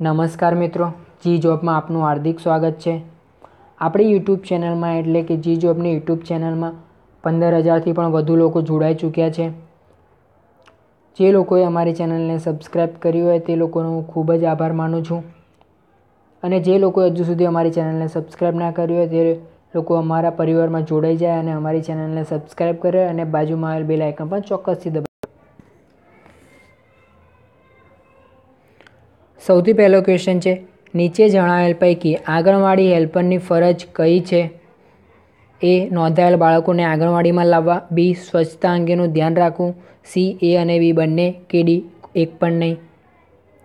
નમસ્કાર મિત્રો જી જોબમાં આપનું હાર્દિક સ્વાગત છે આપણી યુટ્યુબ ચેનલમાં એટલે કે જી જોબની યુટ્યુબ ચેનલમાં પંદર હજારથી પણ વધુ લોકો જોડાઈ ચૂક્યા છે જે લોકોએ અમારી ચેનલને સબસ્ક્રાઈબ કરી હોય તે લોકોનો હું ખૂબ જ આભાર માનું છું અને જે લોકોએ હજુ સુધી અમારી ચેનલને સબસ્ક્રાઈબ ના કરી હોય તે લોકો અમારા પરિવારમાં જોડાઈ જાય અને અમારી ચેનલને સબસ્ક્રાઈબ કરે અને બાજુમાં આવેલ બેલ આઇકન પણ ચોક્કસથી દબાવે સૌથી પહેલો ક્વેશ્ચન છે નીચે જણાવેલ પૈકી આંગણવાડી હેલ્પરની ફરજ કઈ છે એ નોંધાયેલ બાળકોને આંગણવાડીમાં લાવવા બી સ્વચ્છતા અંગેનું ધ્યાન રાખવું સી એ અને બી બંને કે ડી એક પણ નહીં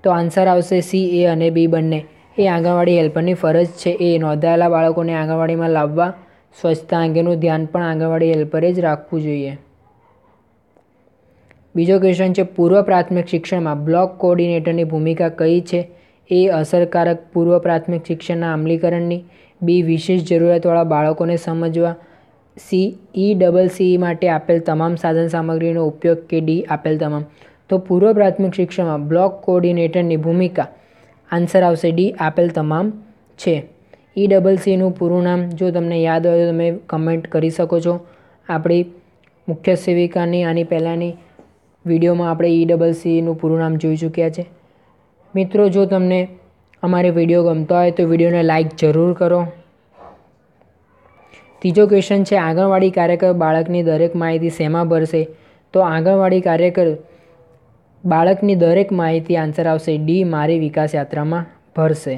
તો આન્સર આવશે સી એ અને બી બંને એ આંગણવાડી હેલ્પરની ફરજ છે એ નોંધાયેલા બાળકોને આંગણવાડીમાં લાવવા સ્વચ્છતા અંગેનું ધ્યાન પણ આંગણવાડી હેલ્પરે જ રાખવું જોઈએ બીજો ક્વેશ્ચન છે પૂર્વ પ્રાથમિક શિક્ષણમાં બ્લોક કોઓર્ડિનેટરની ભૂમિકા કઈ છે એ અસરકારક પૂર્વ પ્રાથમિક શિક્ષણના અમલીકરણની બી વિશેષ જરૂરિયાતવાળા બાળકોને સમજવા સી ઈ ડબલ સી માટે આપેલ તમામ સાધન સામગ્રીનો ઉપયોગ કે ડી આપેલ તમામ તો પૂર્વ પ્રાથમિક શિક્ષણમાં બ્લોક કોઓર્ડિનેટરની ભૂમિકા આન્સર આવશે ડી આપેલ તમામ છે ઈ e ડબલ સીનું e પૂરું નામ જો તમને યાદ હોય તો તમે કમેન્ટ કરી શકો છો આપણી મુખ્ય સેવિકાની આની પહેલાંની વિડીયોમાં આપણે ઈ ડબલ સીનું પૂરું નામ જોઈ ચૂક્યા છે મિત્રો જો તમને અમારે વિડીયો ગમતો હોય તો વિડીયોને લાઇક જરૂર કરો ત્રીજો ક્વેશ્ચન છે આંગણવાડી કાર્યકર બાળકની દરેક માહિતી શેમાં ભરશે તો આંગણવાડી કાર્યકર બાળકની દરેક માહિતી આન્સર આવશે ડી મારી વિકાસ યાત્રામાં ભરશે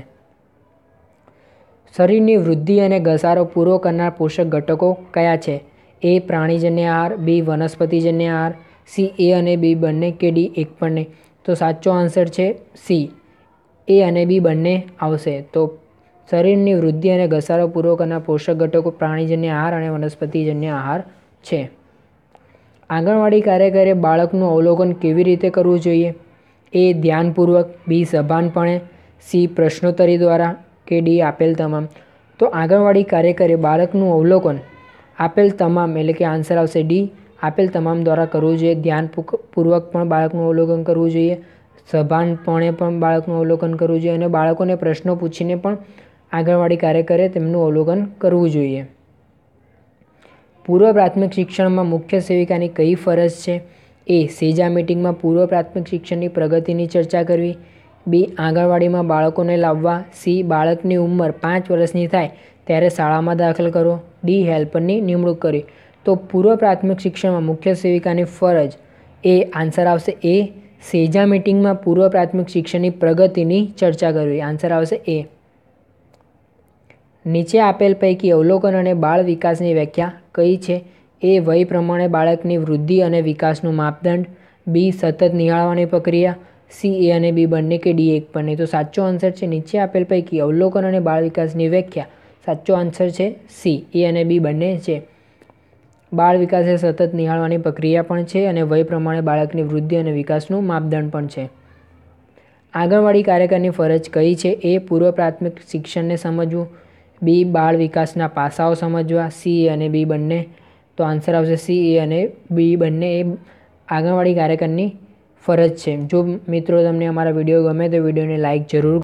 શરીરની વૃદ્ધિ અને ઘસારો પૂરો કરનાર પોષક ઘટકો કયા છે એ પ્રાણીજન્ય આહાર બી વનસ્પતિજન્ય આહાર સી એ અને બી બંને કે ડી એક પણ નહીં તો સાચો આન્સર છે સી એ અને બી બંને આવશે તો શરીરની વૃદ્ધિ અને ઘસારો પૂર્વકના પોષક ઘટકો પ્રાણીજન્ય આહાર અને વનસ્પતિજન્ય આહાર છે આંગણવાડી કાર્યકરે બાળકનું અવલોકન કેવી રીતે કરવું જોઈએ એ ધ્યાનપૂર્વક બી સભાનપણે સી પ્રશ્નોત્તરી દ્વારા કે ડી આપેલ તમામ તો આંગણવાડી કાર્યકરે બાળકનું અવલોકન આપેલ તમામ એટલે કે આન્સર આવશે ડી આપેલ તમામ દ્વારા કરવું જોઈએ ધ્યાનપૂર્વક પણ બાળકનું અવલોકન કરવું જોઈએ સભાનપણે પણ બાળકનું અવલોકન કરવું જોઈએ અને બાળકોને પ્રશ્નો પૂછીને પણ આંગણવાડી કાર્યકરે તેમનું અવલોકન કરવું જોઈએ પૂર્વ પ્રાથમિક શિક્ષણમાં મુખ્ય સેવિકાની કઈ ફરજ છે એ સેજા મિટિંગમાં પૂર્વ પ્રાથમિક શિક્ષણની પ્રગતિની ચર્ચા કરવી બી આંગણવાડીમાં બાળકોને લાવવા સી બાળકની ઉંમર પાંચ વર્ષની થાય ત્યારે શાળામાં દાખલ કરો ડી હેલ્પરની નિમણૂક કરી તો પૂર્વ પ્રાથમિક શિક્ષણમાં મુખ્ય સેવિકાની ફરજ એ આન્સર આવશે એ સેજા મિટિંગમાં પૂર્વ પ્રાથમિક શિક્ષણની પ્રગતિની ચર્ચા કરવી આન્સર આવશે એ નીચે આપેલ પૈકી અવલોકન અને બાળ વિકાસની વ્યાખ્યા કઈ છે એ વય પ્રમાણે બાળકની વૃદ્ધિ અને વિકાસનું માપદંડ બી સતત નિહાળવાની પ્રક્રિયા સી એ અને બી બંને કે ડી એક બંને તો સાચો આન્સર છે નીચે આપેલ પૈકી અવલોકન અને બાળ વિકાસની વ્યાખ્યા સાચો આન્સર છે સી એ અને બી બંને છે બાળ વિકાસ એ સતત નિહાળવાની પ્રક્રિયા પણ છે અને વય પ્રમાણે બાળકની વૃદ્ધિ અને વિકાસનું માપદંડ પણ છે આંગણવાડી કાર્યકરની ફરજ કઈ છે એ પૂર્વ પ્રાથમિક શિક્ષણને સમજવું બી બાળ વિકાસના પાસાઓ સમજવા સી અને બી બંને તો આન્સર આવશે સી એ અને બી બંને એ આંગણવાડી કાર્યકરની ફરજ છે જો મિત્રો તમને અમારા વિડીયો ગમે તો વિડીયોને લાઇક જરૂર